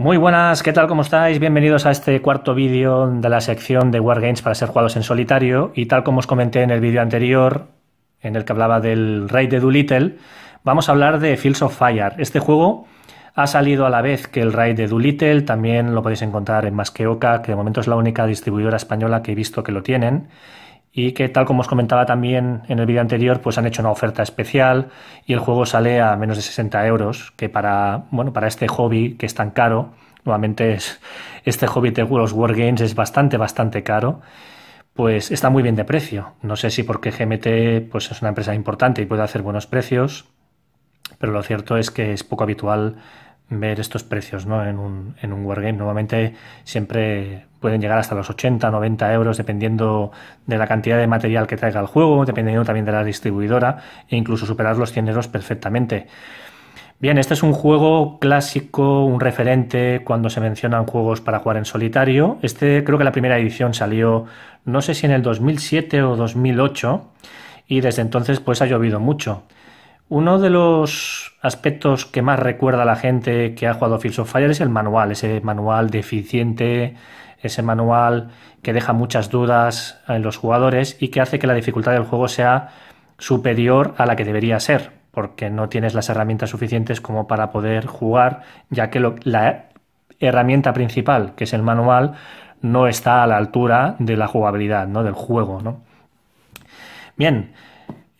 Muy buenas, ¿qué tal? ¿Cómo estáis? Bienvenidos a este cuarto vídeo de la sección de Wargames para ser jugados en solitario. Y tal como os comenté en el vídeo anterior, en el que hablaba del Rey de Doolittle, vamos a hablar de Fields of Fire. Este juego ha salido a la vez que el Rey de Doolittle, también lo podéis encontrar en Masqueoka, que de momento es la única distribuidora española que he visto que lo tienen y que tal como os comentaba también en el vídeo anterior, pues han hecho una oferta especial y el juego sale a menos de 60 euros, que para, bueno, para este hobby que es tan caro, nuevamente es, este hobby de los wargames es bastante, bastante caro, pues está muy bien de precio. No sé si porque GMT pues es una empresa importante y puede hacer buenos precios, pero lo cierto es que es poco habitual ver estos precios ¿no? en, un, en un wargame. Nuevamente siempre pueden llegar hasta los 80, 90 euros, dependiendo de la cantidad de material que traiga el juego, dependiendo también de la distribuidora, e incluso superar los 100 euros perfectamente. Bien, este es un juego clásico, un referente cuando se mencionan juegos para jugar en solitario. Este creo que la primera edición salió, no sé si en el 2007 o 2008, y desde entonces pues ha llovido mucho. Uno de los aspectos que más recuerda a la gente que ha jugado Fields of Fire es el manual, ese manual deficiente ese manual que deja muchas dudas en los jugadores y que hace que la dificultad del juego sea superior a la que debería ser, porque no tienes las herramientas suficientes como para poder jugar, ya que la herramienta principal, que es el manual, no está a la altura de la jugabilidad, ¿no? del juego. Bien,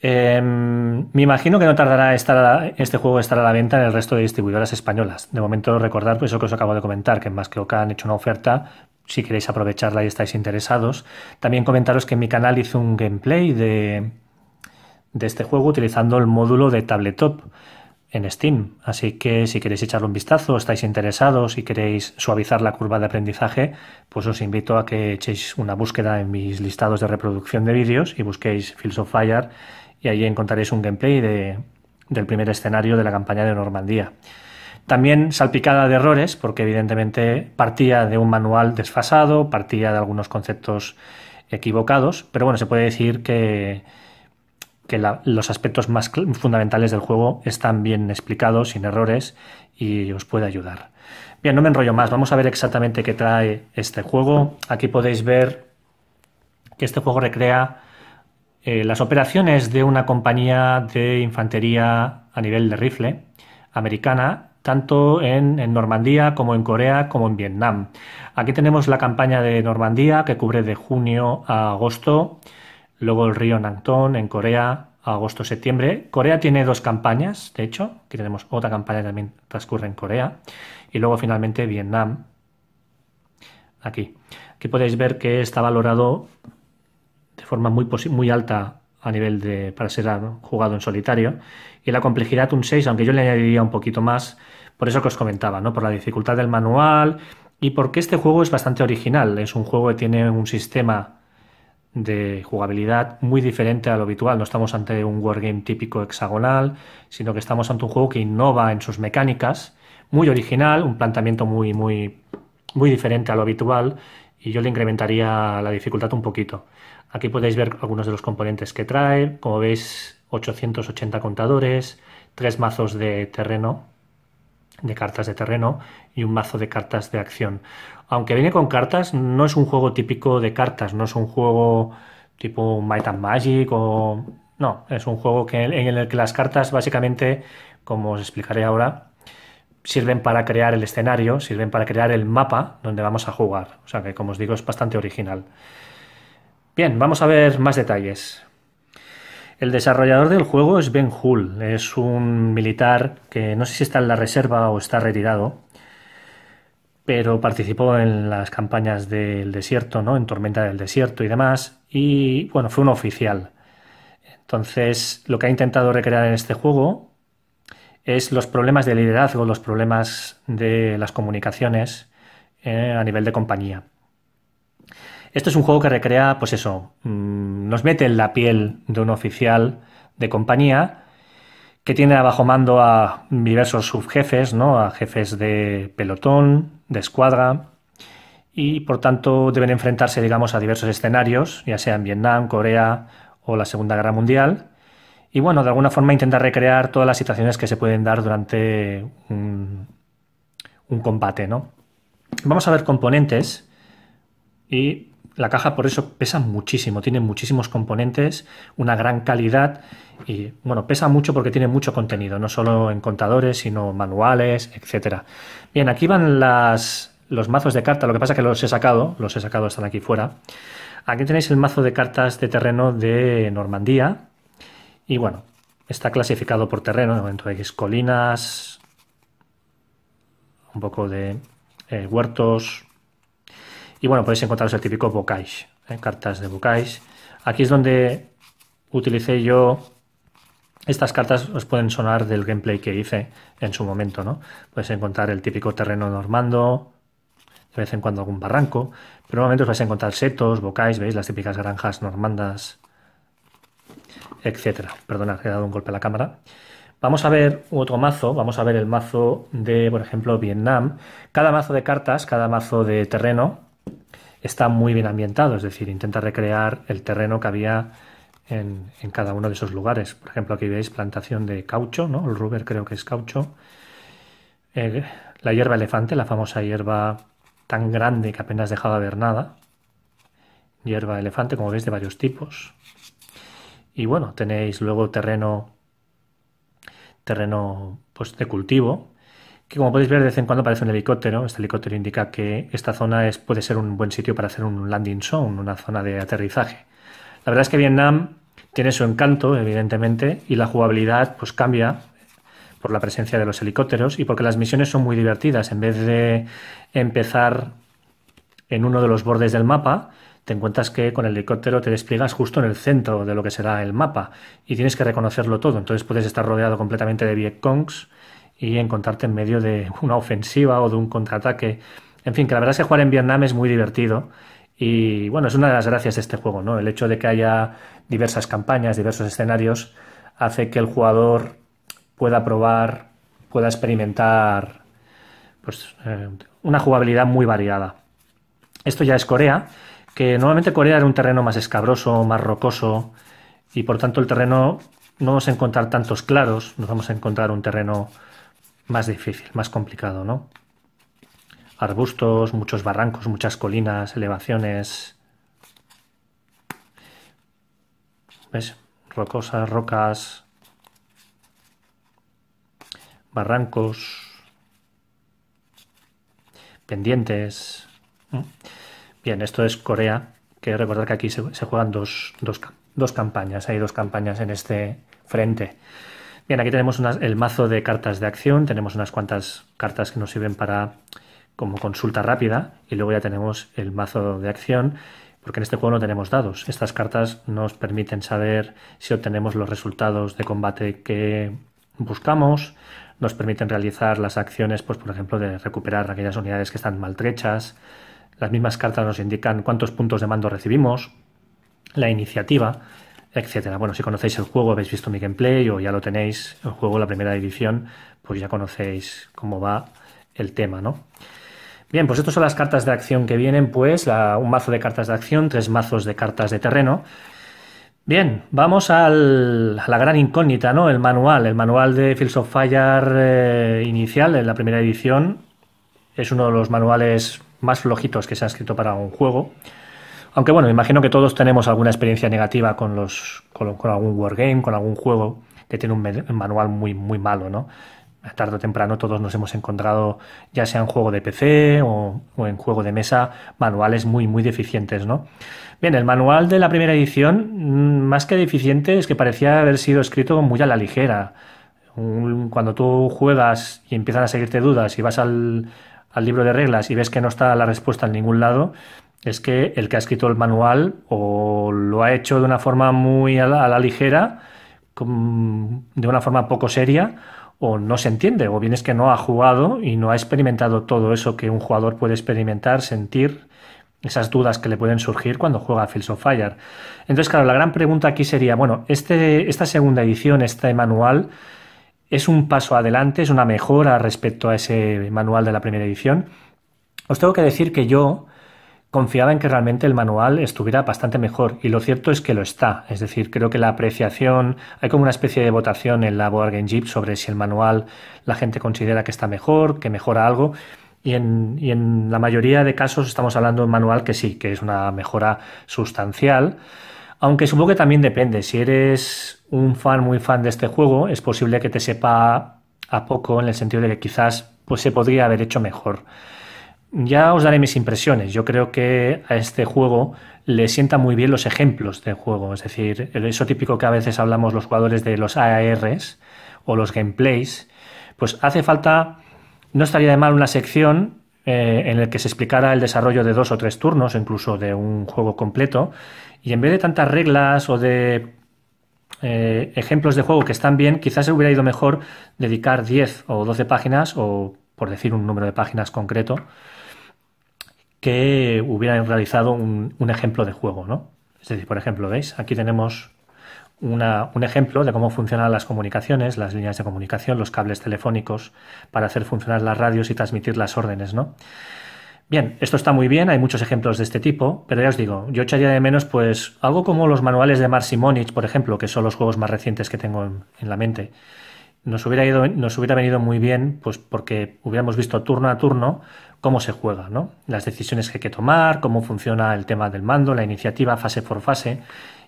Em, me imagino que no tardará este juego estar a la venta en el resto de distribuidoras españolas. De momento recordar pues, eso que os acabo de comentar, que en más que Oca han hecho una oferta si queréis aprovecharla y estáis interesados. También comentaros que en mi canal hice un gameplay de, este juego utilizando el módulo de tabletop en Steam. Así que si queréis echarle un vistazo, estáis interesados y si queréis suavizar la curva de aprendizaje, pues os invito a que echéis una búsqueda en mis listados de reproducción de vídeos y busquéis Fields of Fire y ahí encontraréis un gameplay de, del primer escenario de la campaña de Normandía. También salpicada de errores, porque evidentemente partía de un manual desfasado, partía de algunos conceptos equivocados, pero bueno, se puede decir que, que los aspectos más fundamentales del juego están bien explicados, sin errores, y os puede ayudar. Bien, no me enrollo más, vamos a ver exactamente qué trae este juego. Aquí podéis ver que este juego recrea eh, las operaciones de una compañía de infantería a nivel de rifle americana, tanto en, Normandía como en Corea como en Vietnam. Aquí tenemos la campaña de Normandía que cubre de junio a agosto, luego el río Nantón en Corea agosto-septiembre. Corea tiene dos campañas, de hecho, aquí tenemos otra campaña que también transcurre en Corea, y luego finalmente Vietnam. Aquí. Aquí podéis ver que está valorado de forma muy, muy alta a nivel de para ser jugado en solitario y la complejidad un 6, aunque yo le añadiría un poquito más, por eso que os comentaba, ¿no? Por la dificultad del manual y porque este juego es bastante original, es un juego que tiene un sistema de jugabilidad muy diferente a lo habitual, no estamos ante un wargame típico hexagonal, sino que estamos ante un juego que innova en sus mecánicas, muy original, un planteamiento muy muy muy diferente a lo habitual y yo le incrementaría la dificultad un poquito. Aquí podéis ver algunos de los componentes que trae. Como veis, 880 contadores, tres mazos de terreno, de cartas de terreno y un mazo de cartas de acción. Aunque viene con cartas, no es un juego típico de cartas, no es un juego tipo Might and Magic o... No, es un juego que, en el que las cartas básicamente, como os explicaré ahora, sirven para crear el escenario, sirven para crear el mapa donde vamos a jugar. O sea que, como os digo, es bastante original. Bien, vamos a ver más detalles. El desarrollador del juego es Ben Hull, es un militar que no sé si está en la reserva o está retirado, pero participó en las campañas del desierto, ¿no? En Tormenta del Desierto y demás, y bueno, fue un oficial. Entonces, lo que ha intentado recrear en este juego es los problemas de liderazgo, los problemas de las comunicaciones eh, a nivel de compañía. Este es un juego que recrea, pues eso, mm, nos mete en la piel de un oficial de compañía que tiene bajo mando a diversos subjefes, ¿no? a jefes de pelotón, de escuadra, y por tanto deben enfrentarse digamos, a diversos escenarios, ya sea en Vietnam, Corea o la Segunda Guerra Mundial, y bueno, de alguna forma intenta recrear todas las situaciones que se pueden dar durante un, combate. ¿no? Vamos a ver componentes y la caja por eso pesa muchísimo, tiene muchísimos componentes, una gran calidad y bueno, pesa mucho porque tiene mucho contenido, no solo en contadores, sino manuales, etc. Bien, aquí van los mazos de carta, lo que pasa es que los he sacado, los he sacado, están aquí fuera. Aquí tenéis el mazo de cartas de terreno de Normandía y bueno, está clasificado por terreno, entonces hay colinas, un poco de eh, huertos, y bueno, podéis encontraros el típico bocage, ¿eh? cartas de bocage. Aquí es donde utilicé yo estas cartas os pueden sonar del gameplay que hice en su momento, ¿no? Podéis encontrar el típico terreno normando, de vez en cuando algún barranco, pero normalmente os vais a encontrar setos, bocáis, veis las típicas granjas normandas, etcétera. Perdona, he dado un golpe a la cámara. Vamos a ver otro mazo, vamos a ver el mazo de, por ejemplo, Vietnam. Cada mazo de cartas, cada mazo de terreno, está muy bien ambientado, es decir, intenta recrear el terreno que había en, cada uno de esos lugares. Por ejemplo, aquí veis plantación de caucho, ¿no? El ruber creo que es caucho. Eh, la hierba elefante, la famosa hierba tan grande que apenas dejaba ver nada. Hierba elefante, como veis, de varios tipos. Y bueno, tenéis luego terreno, terreno pues, de cultivo, que como podéis ver de vez en cuando aparece un helicóptero. Este helicóptero indica que esta zona es, puede ser un buen sitio para hacer un landing zone, una zona de aterrizaje. La verdad es que Vietnam tiene su encanto, evidentemente, y la jugabilidad pues cambia por la presencia de los helicópteros y porque las misiones son muy divertidas. En vez de empezar en uno de los bordes del mapa, te encuentras que con el helicóptero te despliegas justo en el centro de lo que será el mapa y tienes que reconocerlo todo. Entonces puedes estar rodeado completamente de Vietcongs y encontrarte en medio de una ofensiva o de un contraataque. En fin, que la verdad es que jugar en Vietnam es muy divertido. Y bueno, es una de las gracias de este juego, ¿no? El hecho de que haya diversas campañas, diversos escenarios, hace que el jugador pueda probar, pueda experimentar pues, eh, una jugabilidad muy variada. Esto ya es Corea, que normalmente Corea era un terreno más escabroso, más rocoso, y por tanto el terreno no vamos a encontrar tantos claros, nos vamos a encontrar un terreno más difícil, más complicado, ¿no? Arbustos, muchos barrancos, muchas colinas, elevaciones. ¿Ves? Rocosas, rocas. Barrancos. Pendientes. ¿Mm? Bien, esto es Corea, Quiero recordar que aquí se, juegan dos, dos, dos campañas. Hay dos campañas en este frente. Bien, aquí tenemos el mazo de cartas de acción, tenemos unas cuantas cartas que nos sirven para como consulta rápida y luego ya tenemos el mazo de acción porque en este juego no tenemos dados. Estas cartas nos permiten saber si obtenemos los resultados de combate que buscamos, nos permiten realizar las acciones, pues por ejemplo, de recuperar aquellas unidades que están maltrechas, las mismas cartas nos indican cuántos puntos de mando recibimos, la iniciativa, etcétera. Bueno, si conocéis el juego, habéis visto mi gameplay o ya lo tenéis, el juego, la primera edición, pues ya conocéis cómo va el tema, ¿no? Bien, pues estas son las cartas de acción que vienen, pues un mazo de cartas de acción, tres mazos de cartas de terreno. Bien, vamos al, a la gran incógnita, ¿no? El manual, el manual de Fields of Fire eh, inicial, en la primera edición, es uno de los manuales más flojitos que se ha escrito para un juego. Aunque bueno, me imagino que todos tenemos alguna experiencia negativa con, los, con, algún wargame, con algún juego que tiene un, manual muy, muy malo, ¿no? tarde o temprano todos nos hemos encontrado, ya sea en juego de PC o, en juego de mesa, manuales muy, muy deficientes, ¿no? Bien, el manual de la primera edición, mm, más que deficiente, es que parecía haber sido escrito muy a la ligera. cuando tú juegas y empiezan a seguirte dudas y vas al libro de reglas y ves que no está la respuesta en ningún lado, es que el que ha escrito el manual o lo ha hecho de una forma muy a la, ligera, de una forma poco seria, o no se entiende, o bien es que no ha jugado y no ha experimentado todo eso que un jugador puede experimentar, sentir, esas dudas que le pueden surgir cuando juega Fields of Fire. Entonces, claro, la gran pregunta aquí sería, bueno, este, esta segunda edición, este manual, es un paso adelante, es una mejora respecto a ese manual de la primera edición. Os tengo que decir que yo confiaba en que realmente el manual estuviera bastante mejor y lo cierto es que lo está. Es decir, creo que la apreciación, hay como una especie de votación en la Board Game Jeep sobre si el manual la gente considera que está mejor, que mejora algo. Y en, la mayoría de casos estamos hablando de un manual que sí, que es una mejora sustancial. Aunque supongo que también depende. Si eres un fan muy fan de este juego, es posible que te sepa a poco en el sentido de que quizás pues, se podría haber hecho mejor. Ya os daré mis impresiones. Yo creo que a este juego le sienta muy bien los ejemplos de juego. Es decir, eso típico que a veces hablamos los jugadores de los AARs o los gameplays. Pues hace falta, no estaría de mal una sección eh, en la que se explicara el desarrollo de dos o tres turnos, incluso de un juego completo. Y en vez de tantas reglas o de eh, ejemplos de juego que están bien, quizás hubiera ido mejor dedicar 10 o 12 páginas o por decir un número de páginas concreto, que hubieran realizado un, ejemplo de juego, ¿no? Es decir, por ejemplo, ¿veis? Aquí tenemos un ejemplo de cómo funcionan las comunicaciones, las líneas de comunicación, los cables telefónicos para hacer funcionar las radios y transmitir las órdenes, ¿no? Bien, esto está muy bien, hay muchos ejemplos de este tipo, pero ya os digo, yo echaría de menos pues algo como los manuales de Marcy Simonich, por ejemplo, que son los juegos más recientes que tengo en la mente nos hubiera, ido, venido muy bien, pues porque hubiéramos visto turno a turno cómo se juega, ¿no? Las decisiones que hay que tomar, cómo funciona el tema del mando, la iniciativa fase por fase.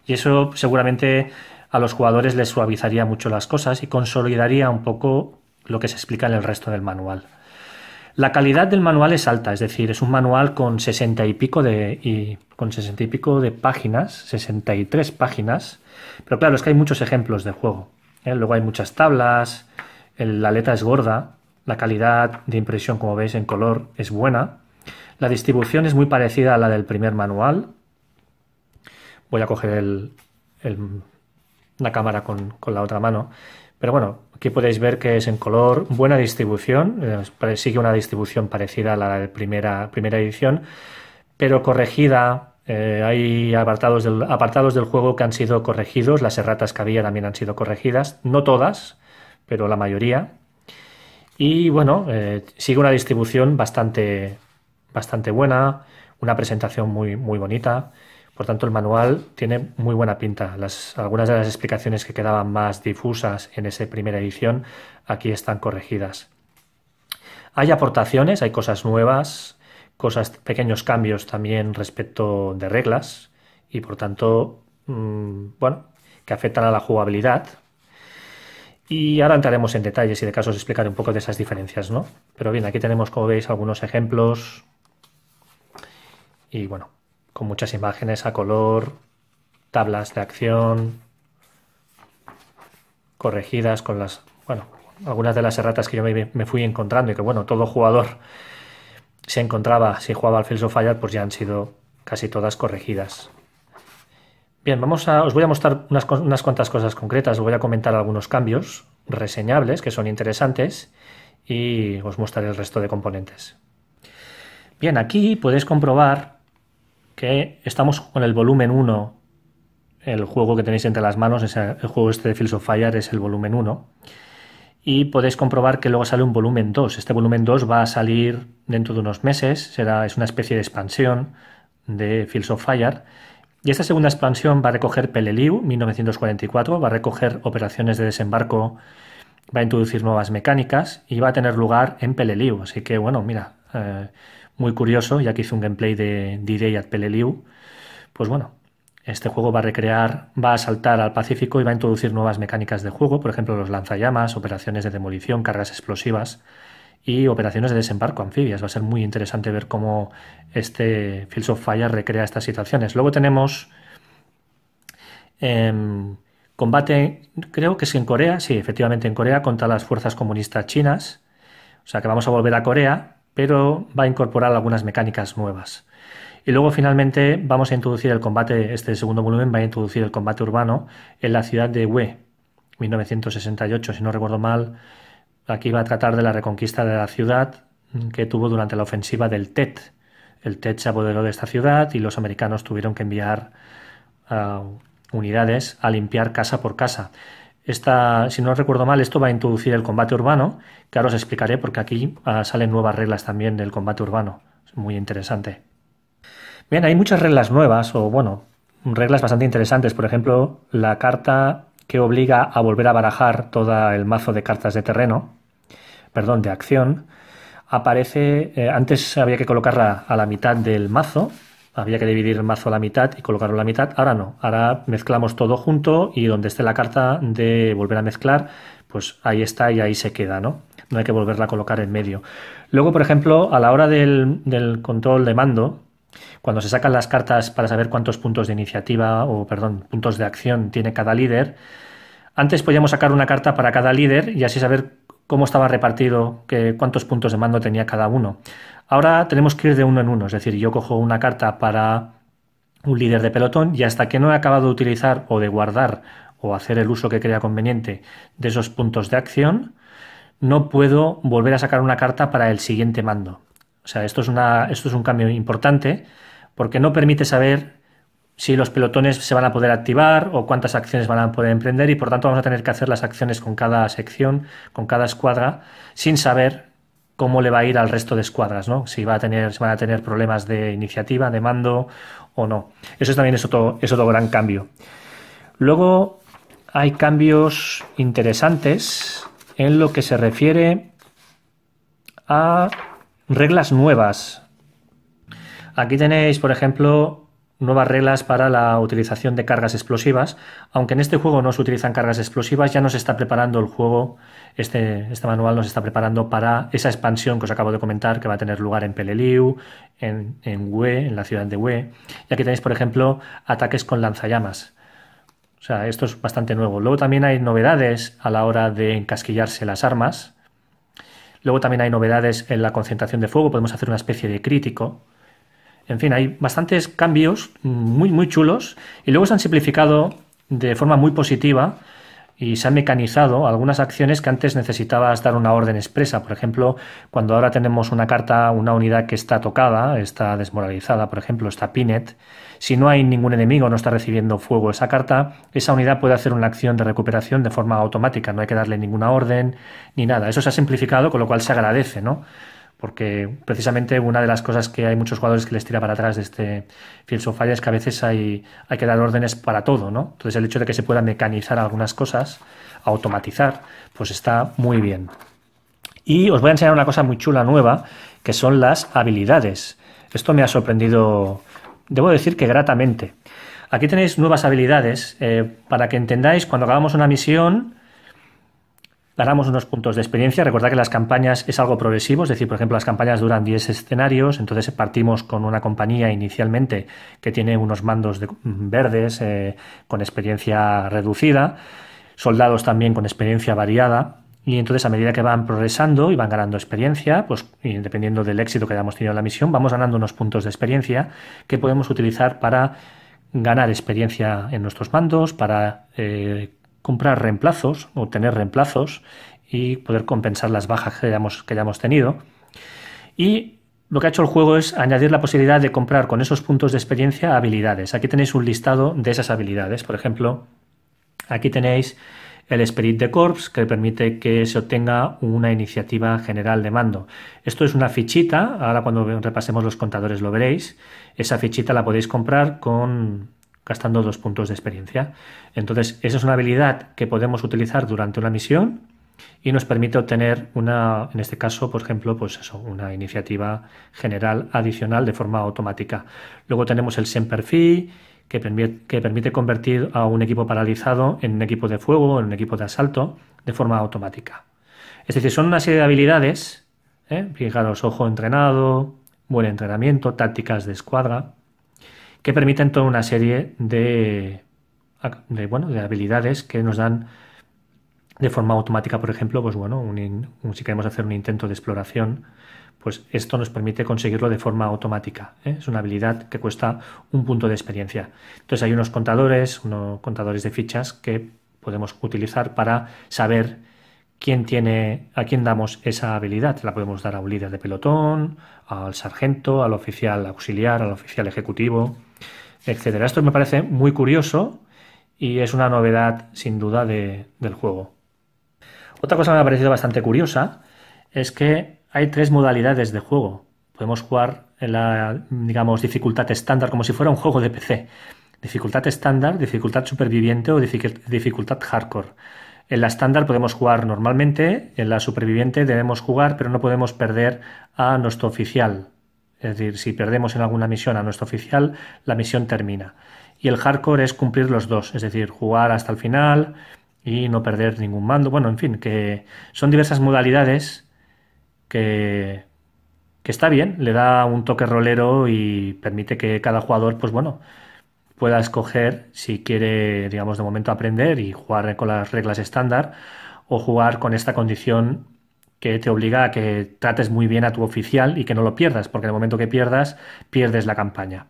Y eso seguramente a los jugadores les suavizaría mucho las cosas y consolidaría un poco lo que se explica en el resto del manual. La calidad del manual es alta, es decir, es un manual con sesenta y pico de y, con 60 y pico de páginas, 63 páginas, pero claro, es que hay muchos ejemplos de juego. ¿eh? Luego hay muchas tablas, la letra es gorda, la calidad de impresión, como veis en color, es buena. La distribución es muy parecida a la del primer manual. Voy a coger la cámara con, la otra mano. Pero bueno, aquí podéis ver que es en color, buena distribución, eh, sigue una distribución parecida a la de primera, primera edición, pero corregida, eh, hay apartados del, juego que han sido corregidos, las erratas que había también han sido corregidas, no todas, pero la mayoría. Y bueno, eh, sigue una distribución bastante, bastante buena, una presentación muy, muy bonita. Por tanto, el manual tiene muy buena pinta. algunas de las explicaciones que quedaban más difusas en esa primera edición aquí están corregidas. Hay aportaciones, hay cosas nuevas, cosas, pequeños cambios también respecto de reglas y por tanto, mm, bueno, que afectan a la jugabilidad. Y ahora entraremos en detalles y de caso os explicaré un poco de esas diferencias, ¿no? Pero bien, aquí tenemos, como veis, algunos ejemplos y bueno, con muchas imágenes a color, tablas de acción corregidas con las, bueno, algunas de las erratas que yo me fui encontrando y que bueno, todo jugador se encontraba si jugaba al Fields of Fire, pues ya han sido casi todas corregidas. Bien, vamos a, os voy a mostrar unas, cuantas cosas concretas, os voy a comentar algunos cambios reseñables que son interesantes y os mostraré el resto de componentes. Bien, aquí podéis comprobar que estamos con el volumen 1, el juego que tenéis entre las manos, el juego este de Fields of Fire es el volumen 1 y podéis comprobar que luego sale un volumen 2. Este volumen 2 va a salir dentro de unos meses, será, es una especie de expansión de Fields of Fire. Y esta segunda expansión va a recoger Peleliu 1944, va a recoger operaciones de desembarco, va a introducir nuevas mecánicas y va a tener lugar en Peleliu. Así que bueno, mira, eh, muy curioso, ya que hice un gameplay de D-Day at Peleliu, pues bueno, este juego va a recrear, va a saltar al Pacífico y va a introducir nuevas mecánicas de juego, por ejemplo los lanzallamas, operaciones de demolición, cargas explosivas y operaciones de desembarco anfibias. Va a ser muy interesante ver cómo este Fields of Fire recrea estas situaciones. Luego tenemos em, combate, creo que es en Corea, sí, efectivamente en Corea, contra las fuerzas comunistas chinas. O sea que vamos a volver a Corea, pero va a incorporar algunas mecánicas nuevas. Y luego finalmente vamos a introducir el combate, este segundo volumen va a introducir el combate urbano en la ciudad de Hue, 1968, si no recuerdo mal. Aquí va a tratar de la reconquista de la ciudad que tuvo durante la ofensiva del Tet. El Tet se apoderó de esta ciudad y los americanos tuvieron que enviar ah, unidades a limpiar casa por casa. Esta, si no recuerdo mal, esto va a introducir el combate urbano, que ahora os explicaré porque aquí ah, salen nuevas reglas también del combate urbano. Es muy interesante. Bien, hay muchas reglas nuevas, o bueno, reglas bastante interesantes. Por ejemplo, la carta que obliga a volver a barajar todo el mazo de cartas de terreno, perdón, de acción, aparece, eh, antes había que colocarla a la mitad del mazo, había que dividir el mazo a la mitad y colocarlo a la mitad, ahora no, ahora mezclamos todo junto y donde esté la carta de volver a mezclar, pues ahí está y ahí se queda, ¿no? No hay que volverla a colocar en medio. Luego, por ejemplo, a la hora del control de mando, cuando se sacan las cartas para saber cuántos puntos de iniciativa o, perdón, puntos de acción tiene cada líder, antes podíamos sacar una carta para cada líder y así saber cómo estaba repartido, cuántos puntos de mando tenía cada uno. Ahora tenemos que ir de uno en uno, es decir, yo cojo una carta para un líder de pelotón y hasta que no he acabado de utilizar o de guardar o hacer el uso que crea conveniente de esos puntos de acción, no puedo volver a sacar una carta para el siguiente mando. O sea, esto es, esto es un cambio importante porque no permite saber si los pelotones se van a poder activar o cuántas acciones van a poder emprender y por tanto vamos a tener que hacer las acciones con cada sección, con cada escuadra, sin saber cómo le va a ir al resto de escuadras, ¿no? Si va a tener, van a tener problemas de iniciativa, de mando o no. Eso también es es otro gran cambio. Luego hay cambios interesantes en lo que se refiere a reglas nuevas. Aquí tenéis, por ejemplo, nuevas reglas para la utilización de cargas explosivas. Aunque en este juego no se utilizan cargas explosivas, ya nos está preparando el juego, este, este, manual nos está preparando para esa expansión que os acabo de comentar, que va a tener lugar en Peleliu, en, en Hue, en la ciudad de Hue. Y aquí tenéis, por ejemplo, ataques con lanzallamas. O sea, esto es bastante nuevo. Luego también hay novedades a la hora de encasquillarse las armas. Luego también hay novedades en la concentración de fuego, podemos hacer una especie de crítico. En fin, hay bastantes cambios mm, muy, muy chulos y luego se han simplificado de forma muy positiva y se han mecanizado algunas acciones que antes necesitabas dar una orden expresa. Por ejemplo, cuando ahora tenemos una carta, una unidad que está tocada, está desmoralizada, por ejemplo, está Pinet, si no hay ningún enemigo, no está recibiendo fuego esa carta, esa unidad puede hacer una acción de recuperación de forma automática, no hay que darle ninguna orden ni nada. Eso se ha simplificado, con lo cual se agradece, ¿no? porque precisamente una de las cosas que hay muchos jugadores que les tira para atrás de este Fields of Fire es que a veces hay, hay que dar órdenes para todo, ¿no? Entonces el hecho de que se pueda mecanizar algunas cosas, automatizar, pues está muy bien. Y os voy a enseñar una cosa muy chula nueva, que son las habilidades. Esto me ha sorprendido, debo decir que gratamente. Aquí tenéis nuevas habilidades eh, para que entendáis cuando hagamos una misión ganamos unos puntos de experiencia. Recordad que las campañas es algo progresivo, es decir, por ejemplo, las campañas duran 10 escenarios, entonces eh, partimos con una compañía inicialmente que tiene unos mandos mm, verdes eh, con experiencia reducida, soldados también con experiencia variada. Y entonces a medida que van progresando y van ganando experiencia, pues dependiendo del éxito que hayamos tenido en la misión, vamos ganando unos puntos de experiencia que podemos utilizar para ganar experiencia en nuestros mandos, para eh, comprar reemplazos, obtener reemplazos y poder compensar las bajas que hayamos, que hayamos tenido. Y lo que ha hecho el juego es añadir la posibilidad de comprar con esos puntos de experiencia habilidades. Aquí tenéis un listado de esas habilidades. Por ejemplo, aquí tenéis el Spirit de Corps, que permite que se obtenga una iniciativa general de mando. Esto es una fichita, ahora cuando repasemos los contadores lo veréis. Esa fichita la podéis comprar con gastando dos puntos de experiencia. Entonces, esa es una habilidad que podemos utilizar durante una misión y nos permite obtener una, en este caso, por ejemplo, pues eso, una iniciativa general adicional de forma automática. Luego tenemos el Semper Fi, que, permite, que permite convertir a un equipo paralizado en un equipo de fuego, en un equipo de asalto, de forma automática. Es decir, son una serie de habilidades, ¿eh? fijaros, ojo entrenado, buen entrenamiento, tácticas de escuadra, que permiten toda una serie de, bueno, de habilidades que nos dan de forma automática, por ejemplo, pues bueno, si queremos hacer un intento de exploración, pues esto nos permite conseguirlo de forma automática. ¿eh? Es una habilidad que cuesta un punto de experiencia. Entonces hay unos contadores, unos contadores de fichas que podemos utilizar para saber quién tiene, a quién damos esa habilidad. La podemos dar a un líder de pelotón, al sargento, al oficial auxiliar, al oficial ejecutivo etcétera. Esto me parece muy curioso y es una novedad sin duda del juego. Otra cosa que me ha parecido bastante curiosa es que hay tres modalidades de juego. Podemos jugar en la, digamos, dificultad estándar como si fuera un juego de PC. Dificultad estándar, dificultad superviviente o dificultad hardcore. En la estándar podemos jugar normalmente, en la superviviente debemos jugar, pero no podemos perder a nuestro oficial, es decir, si perdemos en alguna misión a nuestro oficial, la misión termina. Y el hardcore es cumplir los dos, es decir, jugar hasta el final y no perder ningún mando. Bueno, en fin, que son diversas modalidades que, está bien, le da un toque rolero y permite que cada jugador, pues bueno, pueda escoger si quiere, digamos, de momento aprender y jugar con las reglas estándar o jugar con esta condición que te obliga a que trates muy bien a tu oficial y que no lo pierdas, porque en el momento que pierdas, pierdes la campaña.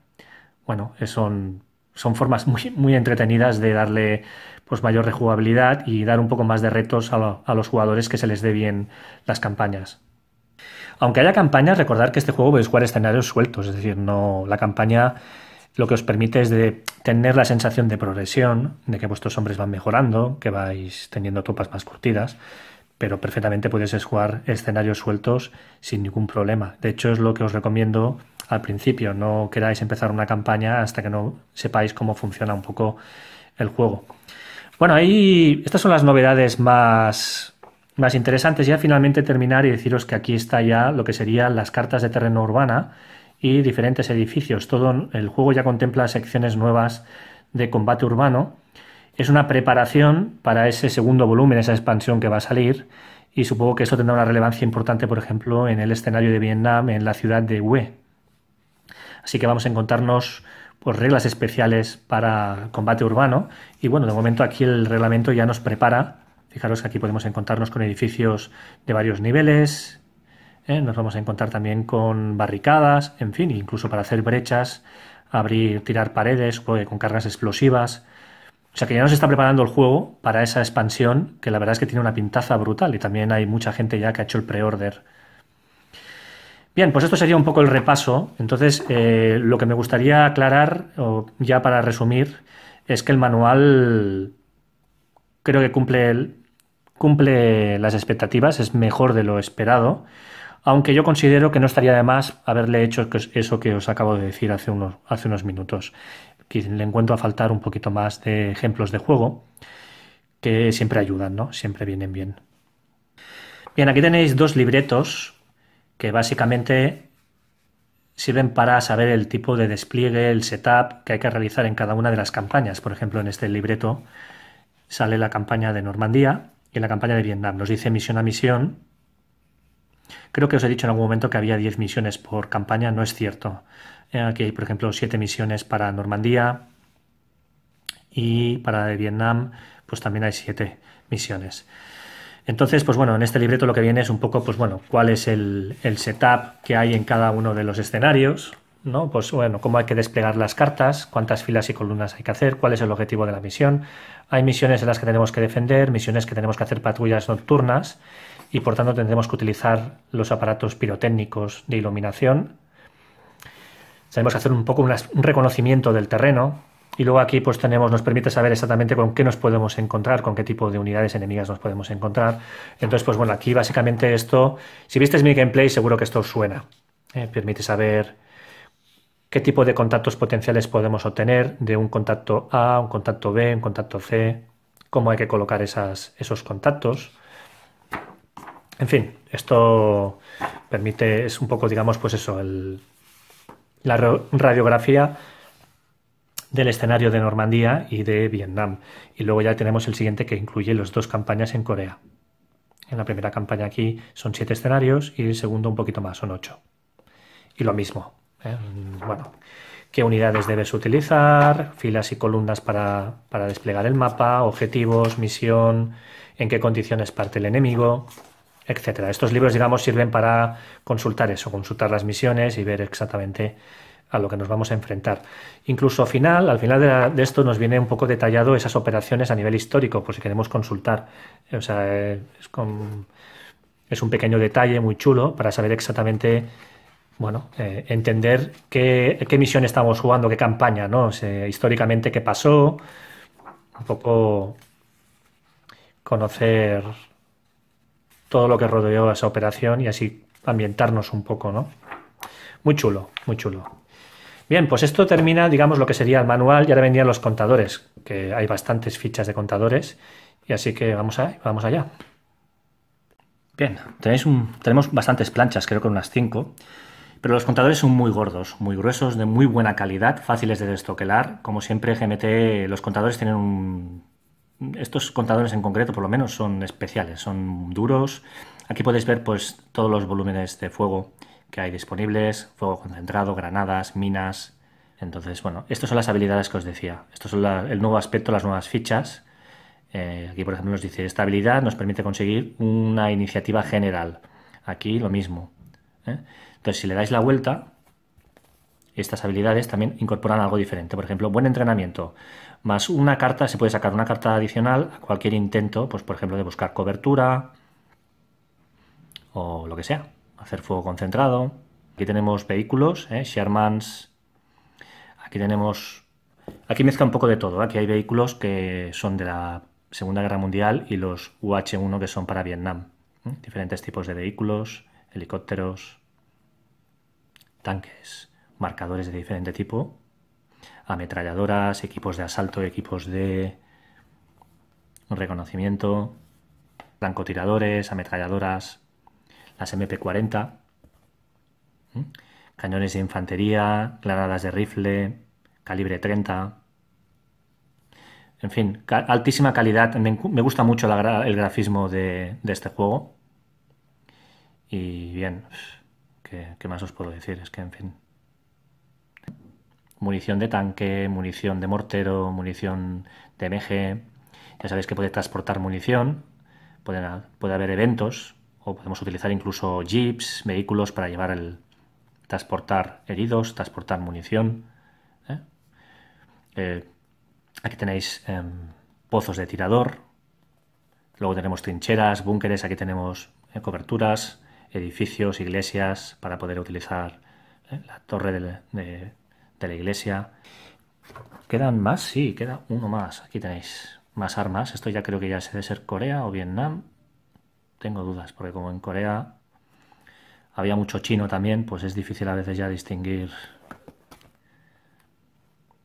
Bueno, eh, son, son formas muy, entretenidas de darle pues, mayor rejugabilidad y dar un poco más de retos a, los jugadores que se les dé bien las campañas. Aunque haya campañas, recordar que este juego podéis jugar escenarios sueltos, es decir, no la campaña lo que os permite es de tener la sensación de progresión, de que vuestros hombres van mejorando, que vais teniendo tropas más curtidas, pero perfectamente puedes jugar escenarios sueltos sin ningún problema. De hecho, es lo que os recomiendo al principio. No queráis empezar una campaña hasta que no sepáis cómo funciona un poco el juego. Bueno, ahí estas son las novedades más, más interesantes. Ya finalmente terminar y deciros que aquí está ya lo que serían las cartas de terreno urbana y diferentes edificios. Todo el juego ya contempla secciones nuevas de combate urbano es una preparación para ese segundo volumen, esa expansión que va a salir, y supongo que eso tendrá una relevancia importante, por ejemplo, en el escenario de Vietnam, en la ciudad de Hue. Así que vamos a encontrarnos pues, reglas especiales para combate urbano, y bueno, de momento aquí el reglamento ya nos prepara. Fijaros que aquí podemos encontrarnos con edificios de varios niveles, ¿eh? nos vamos a encontrar también con barricadas, en fin, incluso para hacer brechas, abrir, tirar paredes, con cargas explosivas, o sea que ya nos está preparando el juego para esa expansión, que la verdad es que tiene una pintaza brutal y también hay mucha gente ya que ha hecho el pre-order. Bien, pues esto sería un poco el repaso. Entonces, eh, lo que me gustaría aclarar, o ya para resumir, es que el manual creo que cumple, cumple las expectativas, es mejor de lo esperado, aunque yo considero que no estaría de más haberle hecho eso que os acabo de decir hace unos, hace unos minutos le encuentro a faltar un poquito más de ejemplos de juego, que siempre ayudan, ¿no? Siempre vienen bien. Bien, aquí tenéis dos libretos que básicamente sirven para saber el tipo de despliegue, el setup que hay que realizar en cada una de las campañas. Por ejemplo, en este libreto sale la campaña de Normandía y la campaña de Vietnam. Nos dice misión a misión. Creo que os he dicho en algún momento que había 10 misiones por campaña, no es cierto. Eh, aquí hay, por ejemplo, siete misiones para Normandía y para Vietnam, pues también hay siete misiones. Entonces, pues bueno, en este libreto lo que viene es un poco, pues bueno, cuál es el, setup que hay en cada uno de los escenarios, Pues bueno, cómo hay que desplegar las cartas, cuántas filas y columnas hay que hacer, cuál es el objetivo de la misión. Hay misiones en las que tenemos que defender, misiones que tenemos que hacer patrullas nocturnas y por tanto tendremos que utilizar los aparatos pirotécnicos de iluminación Sabemos hacer un poco un reconocimiento del terreno y luego aquí pues tenemos, nos permite saber exactamente con qué nos podemos encontrar, con qué tipo de unidades enemigas nos podemos encontrar. Entonces, pues bueno, aquí básicamente esto, si visteis mi gameplay seguro que esto os suena. Eh, permite saber qué tipo de contactos potenciales podemos obtener de un contacto A, un contacto B, un contacto C, cómo hay que colocar esas, esos contactos. En fin, esto permite, es un poco, digamos, pues eso, el, la radiografía del escenario de Normandía y de Vietnam. Y luego ya tenemos el siguiente que incluye las dos campañas en Corea. En la primera campaña aquí son siete escenarios y el segundo un poquito más, son ocho. Y lo mismo. ¿eh? Bueno, qué unidades debes utilizar, filas y columnas para, para desplegar el mapa, objetivos, misión, en qué condiciones parte el enemigo, etcétera. Estos libros, digamos, sirven para consultar eso, consultar las misiones y ver exactamente a lo que nos vamos a enfrentar. Incluso al final, al final de, esto nos viene un poco detallado esas operaciones a nivel histórico, por si queremos consultar. O sea, es, un pequeño detalle muy chulo para saber exactamente, bueno, eh, entender qué, misión estamos jugando, qué campaña, ¿no? históricamente qué pasó, un poco conocer todo lo que rodeó esa operación y así ambientarnos un poco, ¿no? Muy chulo, muy chulo. Bien, pues esto termina, digamos, lo que sería el manual. Ya ahora vendrían los contadores, que hay bastantes fichas de contadores. Y así que vamos, a, vamos allá. Bien, tenéis un, tenemos bastantes planchas, creo que unas cinco, Pero los contadores son muy gordos, muy gruesos, de muy buena calidad, fáciles de destoquelar. Como siempre, GMT, los contadores tienen un estos contadores en concreto por lo menos son especiales, son duros. Aquí podéis ver pues todos los volúmenes de fuego que hay disponibles, fuego concentrado, granadas, minas. Entonces, bueno, estas son las habilidades que os decía. Estos son el nuevo aspecto, las nuevas fichas. Eh, aquí, por ejemplo, nos dice, esta habilidad nos permite conseguir una iniciativa general. Aquí lo mismo. ¿eh? Entonces, si le dais la vuelta, estas habilidades también incorporan algo diferente. Por ejemplo, buen entrenamiento. Más una carta, se puede sacar una carta adicional a cualquier intento, pues por ejemplo, de buscar cobertura o lo que sea. Hacer fuego concentrado. Aquí tenemos vehículos, ¿eh? Shermans. Aquí tenemos... Aquí mezcla un poco de todo. Aquí hay vehículos que son de la Segunda Guerra Mundial y los UH-1 que son para Vietnam. ¿eh? Diferentes tipos de vehículos, helicópteros, tanques marcadores de diferente tipo, ametralladoras, equipos de asalto, equipos de reconocimiento, blancotiradores, ametralladoras, las MP40, cañones de infantería, granadas de rifle, calibre 30. En fin, altísima calidad. Me, gusta mucho el grafismo de, este juego. Y bien, ¿qué más os puedo decir? Es que, en fin, munición de tanque, munición de mortero, munición de MG. Ya sabéis que puede transportar munición, puede, haber eventos o podemos utilizar incluso jeeps, vehículos para llevar el transportar heridos, transportar munición. ¿eh? Eh, aquí tenéis em, pozos de tirador, luego tenemos trincheras, búnkeres, aquí tenemos eh, coberturas, edificios, iglesias para poder utilizar la torre de la iglesia. ¿Quedan más? Sí, queda uno más. Aquí tenéis más armas. Esto ya creo que ya se debe ser Corea o Vietnam. Tengo dudas, porque como en Corea había mucho chino también, pues es difícil a veces ya distinguir.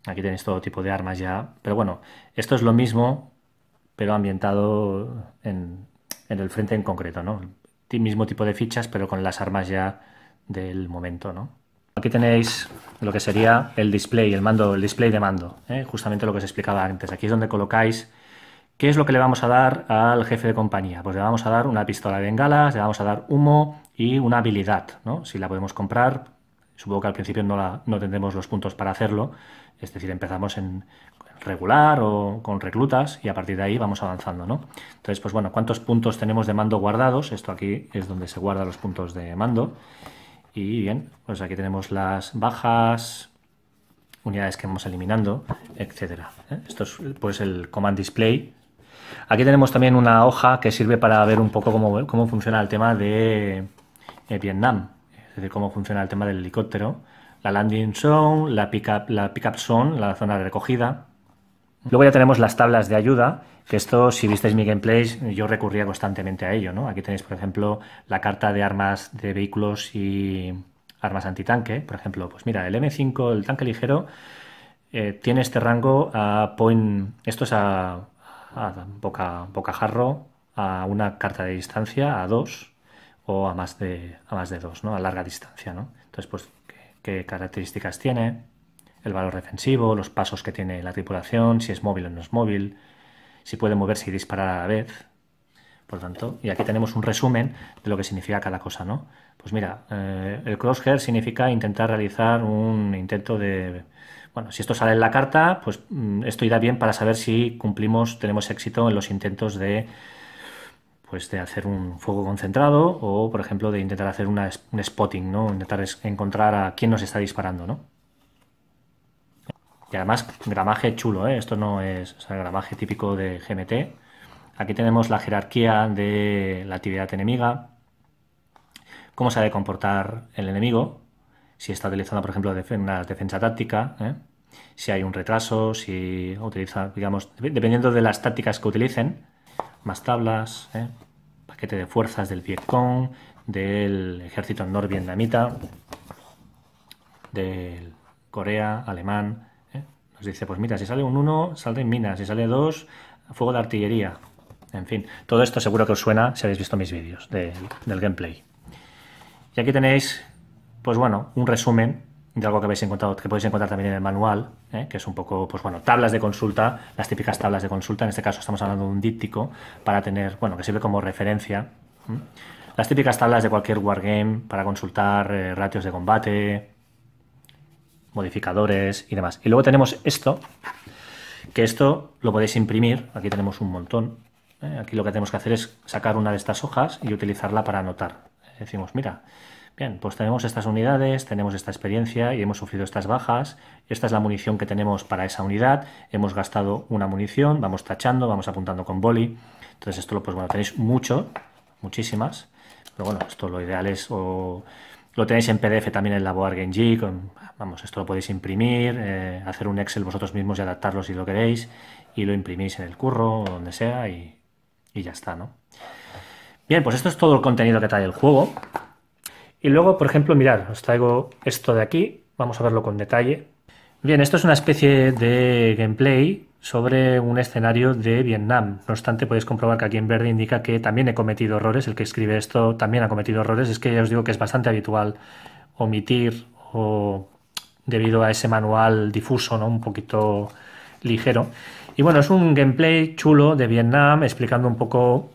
Aquí tenéis todo tipo de armas ya. Pero bueno, esto es lo mismo, pero ambientado en, el frente en concreto, ¿no? mismo tipo de fichas, pero con las armas ya del momento, ¿no? Aquí tenéis lo que sería el display, el mando, el display de mando, ¿eh? justamente lo que os explicaba antes. Aquí es donde colocáis qué es lo que le vamos a dar al jefe de compañía. Pues le vamos a dar una pistola de bengalas, le vamos a dar humo y una habilidad, Si la podemos comprar, supongo que al principio no, tendremos los puntos para hacerlo, es decir, empezamos en regular o con reclutas y a partir de ahí vamos avanzando, Entonces, pues bueno, ¿cuántos puntos tenemos de mando guardados? Esto aquí es donde se guardan los puntos de mando. Y bien, pues aquí tenemos las bajas, unidades que vamos eliminando, etcétera. ¿eh? Esto es pues el command display. Aquí tenemos también una hoja que sirve para ver un poco cómo, cómo funciona el tema de Vietnam, es decir, cómo funciona el tema del helicóptero, la landing zone, la pickup, la pickup zone, la zona de recogida. Luego ya tenemos las tablas de ayuda, que esto, si visteis mi gameplay, yo recurría constantemente a ello, ¿no? Aquí tenéis, por ejemplo, la carta de armas de vehículos y armas antitanque. Por ejemplo, pues mira, el M5, el tanque ligero, eh, tiene este rango a point... Esto es a, boca, bocajarro, a una carta de distancia, a dos, o a más de a más de dos ¿no? A larga distancia, ¿no? Entonces, pues, qué características tiene? el valor defensivo, los pasos que tiene la tripulación, si es móvil o no es móvil, si puede moverse y disparar a la vez. Por tanto, y aquí tenemos un resumen de lo que significa cada cosa, ¿no? Pues mira, eh, el crosshair significa intentar realizar un intento de... Bueno, si esto sale en la carta, pues mm, esto irá bien para saber si cumplimos, tenemos éxito en los intentos de pues de hacer un fuego concentrado o, por ejemplo, de intentar hacer un spotting, ¿no? Intentar encontrar a quién nos está disparando, ¿no? Y además, gramaje chulo, ¿eh? esto no es gramaje típico de GMT. Aquí tenemos la jerarquía de la actividad enemiga, cómo se ha de comportar el enemigo, si está utilizando, por ejemplo, una defensa táctica, ¿eh? si hay un retraso, si utiliza, digamos, dependiendo de las tácticas que utilicen, más tablas, ¿eh? paquete de fuerzas del Vietcong, del ejército norvietnamita, del Corea, alemán, os dice, pues mira, si sale un 1, salen minas, si sale 2, fuego de artillería. En fin, todo esto seguro que os suena si habéis visto mis vídeos del gameplay. Y aquí tenéis, pues bueno, un resumen de algo que habéis encontrado, que podéis encontrar también en el manual, ¿eh? que es un poco, pues bueno, tablas de consulta, las típicas tablas de consulta, en este caso estamos hablando de un díptico, para tener, bueno, que sirve como referencia. Las típicas tablas de cualquier wargame para consultar eh, ratios de combate, modificadores y demás. Y luego tenemos esto, que esto lo podéis imprimir, aquí tenemos un montón, ¿eh? aquí lo que tenemos que hacer es sacar una de estas hojas y utilizarla para anotar. Decimos, mira, bien, pues tenemos estas unidades, tenemos esta experiencia y hemos sufrido estas bajas, esta es la munición que tenemos para esa unidad, hemos gastado una munición, vamos tachando, vamos apuntando con boli, entonces esto lo, pues bueno, tenéis mucho, muchísimas, pero bueno, esto lo ideal es... Lo tenéis en PDF también en la Board Game G, vamos, esto lo podéis imprimir, eh, hacer un Excel vosotros mismos y adaptarlo si lo queréis, y lo imprimís en el curro o donde sea y, y ya está, ¿no? Bien, pues esto es todo el contenido que trae el juego. Y luego, por ejemplo, mirad, os traigo esto de aquí, vamos a verlo con detalle. Bien, esto es una especie de gameplay sobre un escenario de Vietnam. No obstante, podéis comprobar que aquí en verde indica que también he cometido errores. El que escribe esto también ha cometido errores. Es que ya os digo que es bastante habitual omitir o debido a ese manual difuso, ¿no? Un poquito ligero. Y bueno, es un gameplay chulo de Vietnam, explicando un poco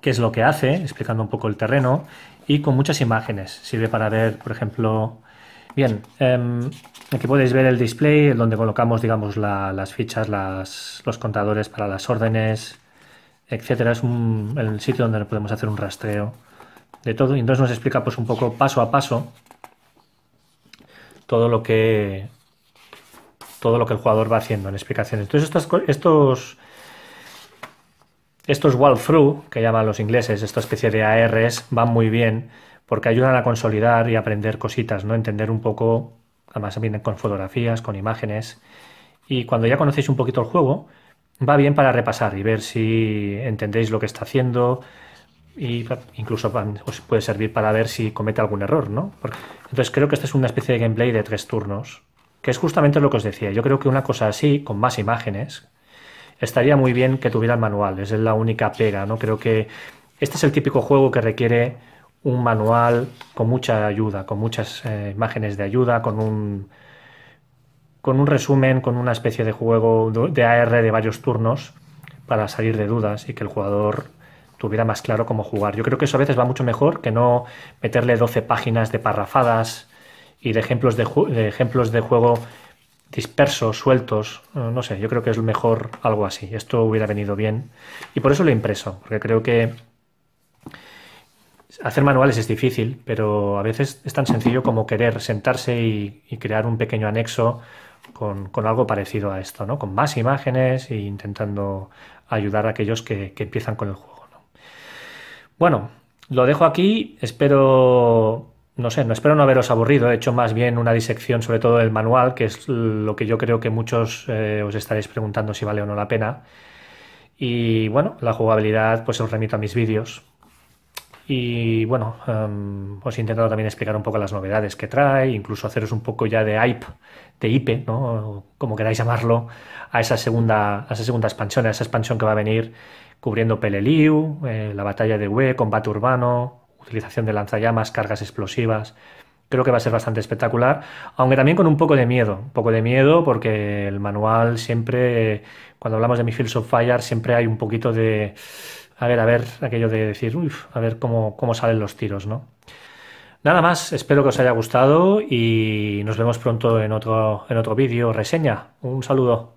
qué es lo que hace, explicando un poco el terreno y con muchas imágenes. Sirve para ver, por ejemplo... Bien, eh, Aquí podéis ver el display donde colocamos digamos, las fichas, los contadores para las órdenes, etcétera. Es el sitio donde podemos hacer un rastreo de todo. Y entonces nos explica pues, un poco paso a paso todo lo que todo lo que el jugador va haciendo en explicaciones. Entonces estos, estos, estos walkthrough, que llaman los ingleses, esta especie de ARs, van muy bien porque ayudan a consolidar y aprender cositas, ¿no? Entender un poco Además vienen con fotografías, con imágenes. Y cuando ya conocéis un poquito el juego, va bien para repasar y ver si entendéis lo que está haciendo. Y incluso os pues, puede servir para ver si comete algún error, ¿no? entonces creo que esta es una especie de gameplay de tres turnos, que es justamente lo que os decía. Yo creo que una cosa así, con más imágenes, estaría muy bien que tuviera el manual. Esa es la única pega, ¿no? Creo que este es el típico juego que requiere un manual con mucha ayuda, con muchas eh, imágenes de ayuda, con un, con un resumen, con una especie de juego de AR de varios turnos para salir de dudas y que el jugador tuviera más claro cómo jugar. Yo creo que eso a veces va mucho mejor que no meterle 12 páginas de parrafadas y de ejemplos de, ejemplos de juego dispersos, sueltos, no sé, yo creo que es mejor algo así. Esto hubiera venido bien y por eso lo he impreso, porque creo que Hacer manuales es difícil, pero a veces es tan sencillo como querer sentarse y, crear un pequeño anexo con, algo parecido a esto, ¿no? Con más imágenes e intentando ayudar a aquellos que, empiezan con el juego. Bueno, lo dejo aquí. Espero. No sé, no espero no haberos aburrido. He hecho más bien una disección, sobre todo del manual, que es lo que yo creo que muchos eh, os estaréis preguntando si vale o no la pena. Y bueno, la jugabilidad, pues os remito a mis vídeos y bueno, em, os he intentado también explicar un poco las novedades que trae, incluso haceros un poco ya de hype, de IP, ¿no? como queráis llamarlo, a esa segunda, a esa segunda expansión, a esa expansión que va a venir cubriendo Peleliu, eh, la batalla de Hue, combate urbano, utilización de lanzallamas, cargas explosivas. Creo que va a ser bastante espectacular, aunque también con un poco de miedo, un poco de miedo porque el manual siempre, cuando hablamos de Misfields of Fire, siempre hay un poquito de a ver, a ver, aquello de decir, uff, a ver cómo, cómo salen los tiros, ¿no? Nada más, espero que os haya gustado y nos vemos pronto en otro, en otro vídeo, reseña. Un saludo.